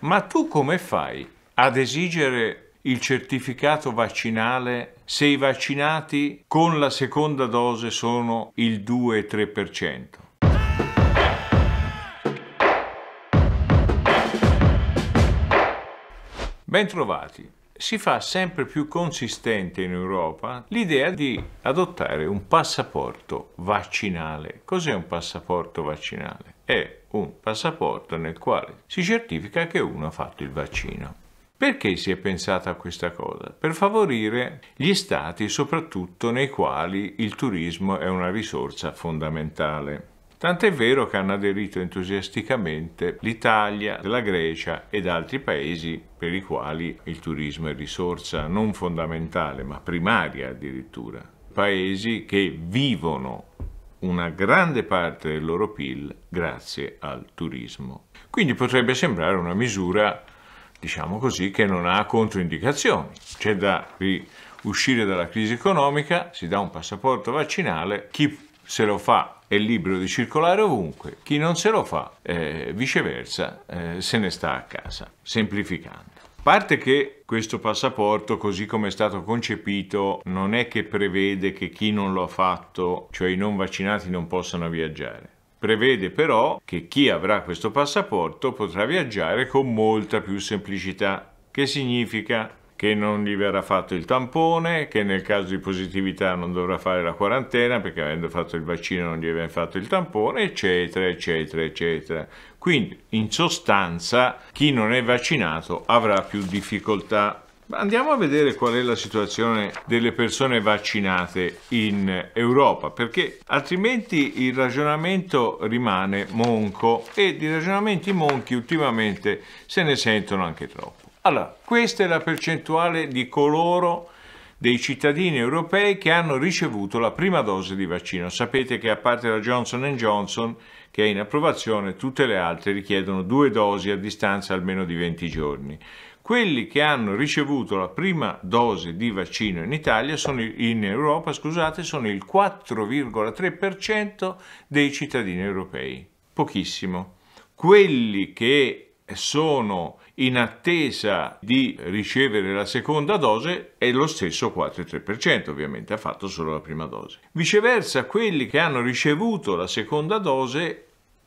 Ma tu come fai ad esigere il certificato vaccinale se i vaccinati con la seconda dose sono il 2-3%? Bentrovati. Si fa sempre più consistente in Europa l'idea di adottare un passaporto vaccinale. Cos'è un passaporto vaccinale? è un passaporto nel quale si certifica che uno ha fatto il vaccino. Perché si è pensata a questa cosa? Per favorire gli stati soprattutto nei quali il turismo è una risorsa fondamentale. Tant'è vero che hanno aderito entusiasticamente l'Italia, la Grecia ed altri paesi per i quali il turismo è risorsa non fondamentale ma primaria addirittura. Paesi che vivono una grande parte del loro PIL grazie al turismo. Quindi potrebbe sembrare una misura, diciamo così, che non ha controindicazioni. C'è da uscire dalla crisi economica, si dà un passaporto vaccinale, chi se lo fa è libero di circolare ovunque, chi non se lo fa, eh, viceversa, eh, se ne sta a casa, semplificando parte che questo passaporto, così come è stato concepito, non è che prevede che chi non lo ha fatto, cioè i non vaccinati, non possano viaggiare. Prevede però che chi avrà questo passaporto potrà viaggiare con molta più semplicità, che significa che non gli verrà fatto il tampone, che nel caso di positività non dovrà fare la quarantena perché avendo fatto il vaccino non gli viene fatto il tampone, eccetera, eccetera, eccetera. Quindi in sostanza chi non è vaccinato avrà più difficoltà. Andiamo a vedere qual è la situazione delle persone vaccinate in Europa, perché altrimenti il ragionamento rimane monco e di ragionamenti monchi ultimamente se ne sentono anche troppo. Allora, questa è la percentuale di coloro dei cittadini europei che hanno ricevuto la prima dose di vaccino. Sapete che a parte la Johnson Johnson, che è in approvazione, tutte le altre richiedono due dosi a distanza almeno di 20 giorni. Quelli che hanno ricevuto la prima dose di vaccino in Italia, sono, in Europa, scusate, sono il 4,3% dei cittadini europei. Pochissimo. Quelli che sono in attesa di ricevere la seconda dose è lo stesso 4,3%, ovviamente ha fatto solo la prima dose. Viceversa, quelli che hanno ricevuto la seconda dose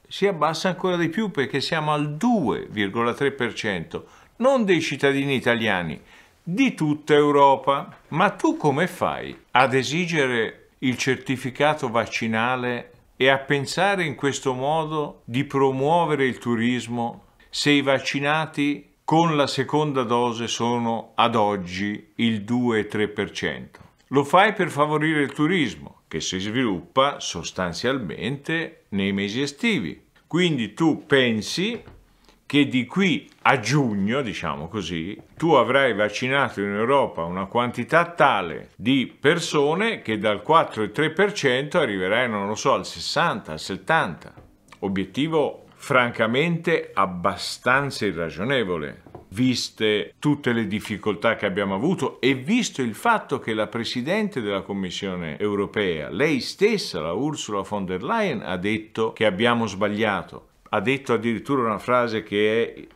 si abbassa ancora di più perché siamo al 2,3%, non dei cittadini italiani, di tutta Europa. Ma tu come fai ad esigere il certificato vaccinale e a pensare in questo modo di promuovere il turismo se i vaccinati con la seconda dose sono ad oggi il 2-3%. Lo fai per favorire il turismo, che si sviluppa sostanzialmente nei mesi estivi. Quindi tu pensi che di qui a giugno, diciamo così, tu avrai vaccinato in Europa una quantità tale di persone che dal 4-3% arriverai, non lo so, al 60, al 70. Obiettivo francamente abbastanza irragionevole, viste tutte le difficoltà che abbiamo avuto e visto il fatto che la Presidente della Commissione europea, lei stessa, la Ursula von der Leyen, ha detto che abbiamo sbagliato, ha detto addirittura una frase che è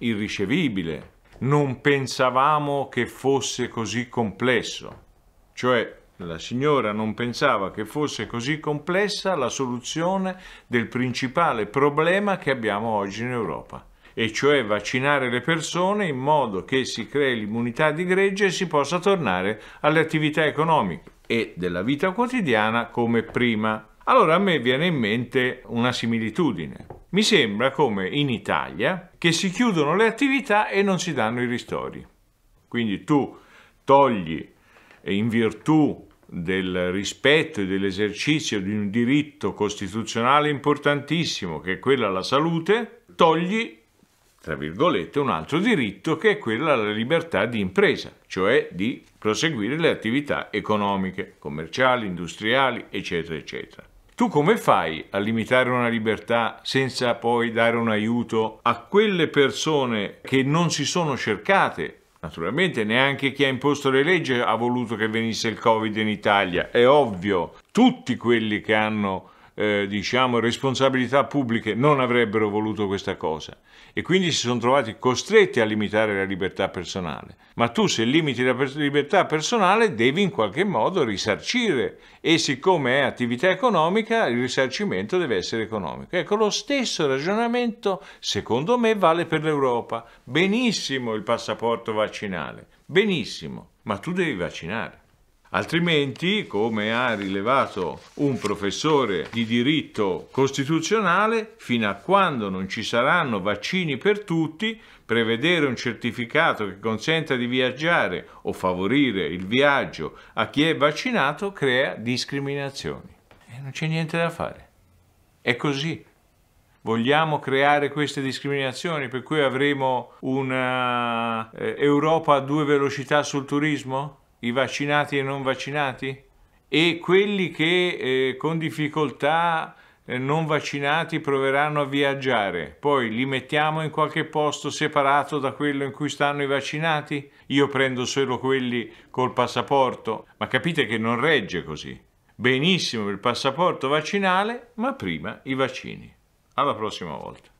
irricevibile, non pensavamo che fosse così complesso, cioè la signora non pensava che fosse così complessa la soluzione del principale problema che abbiamo oggi in Europa, e cioè vaccinare le persone in modo che si crei l'immunità di gregge e si possa tornare alle attività economiche e della vita quotidiana come prima. Allora a me viene in mente una similitudine. Mi sembra come in Italia che si chiudono le attività e non si danno i ristori. Quindi tu togli in virtù del rispetto e dell'esercizio di un diritto costituzionale importantissimo che è quello alla salute, togli, tra virgolette, un altro diritto che è quello alla libertà di impresa, cioè di proseguire le attività economiche, commerciali, industriali, eccetera, eccetera. Tu come fai a limitare una libertà senza poi dare un aiuto a quelle persone che non si sono cercate Naturalmente neanche chi ha imposto le leggi ha voluto che venisse il Covid in Italia, è ovvio. Tutti quelli che hanno eh, diciamo, responsabilità pubbliche non avrebbero voluto questa cosa e quindi si sono trovati costretti a limitare la libertà personale. Ma tu se limiti la per libertà personale devi in qualche modo risarcire e siccome è attività economica il risarcimento deve essere economico. Ecco, lo stesso ragionamento secondo me vale per l'Europa. Benissimo il passaporto vaccinale, benissimo, ma tu devi vaccinare. Altrimenti, come ha rilevato un professore di diritto costituzionale, fino a quando non ci saranno vaccini per tutti, prevedere un certificato che consenta di viaggiare o favorire il viaggio a chi è vaccinato crea discriminazioni. E non c'è niente da fare. È così. Vogliamo creare queste discriminazioni per cui avremo un'Europa eh, a due velocità sul turismo? i vaccinati e non vaccinati? E quelli che eh, con difficoltà eh, non vaccinati proveranno a viaggiare, poi li mettiamo in qualche posto separato da quello in cui stanno i vaccinati? Io prendo solo quelli col passaporto, ma capite che non regge così. Benissimo il passaporto vaccinale, ma prima i vaccini. Alla prossima volta.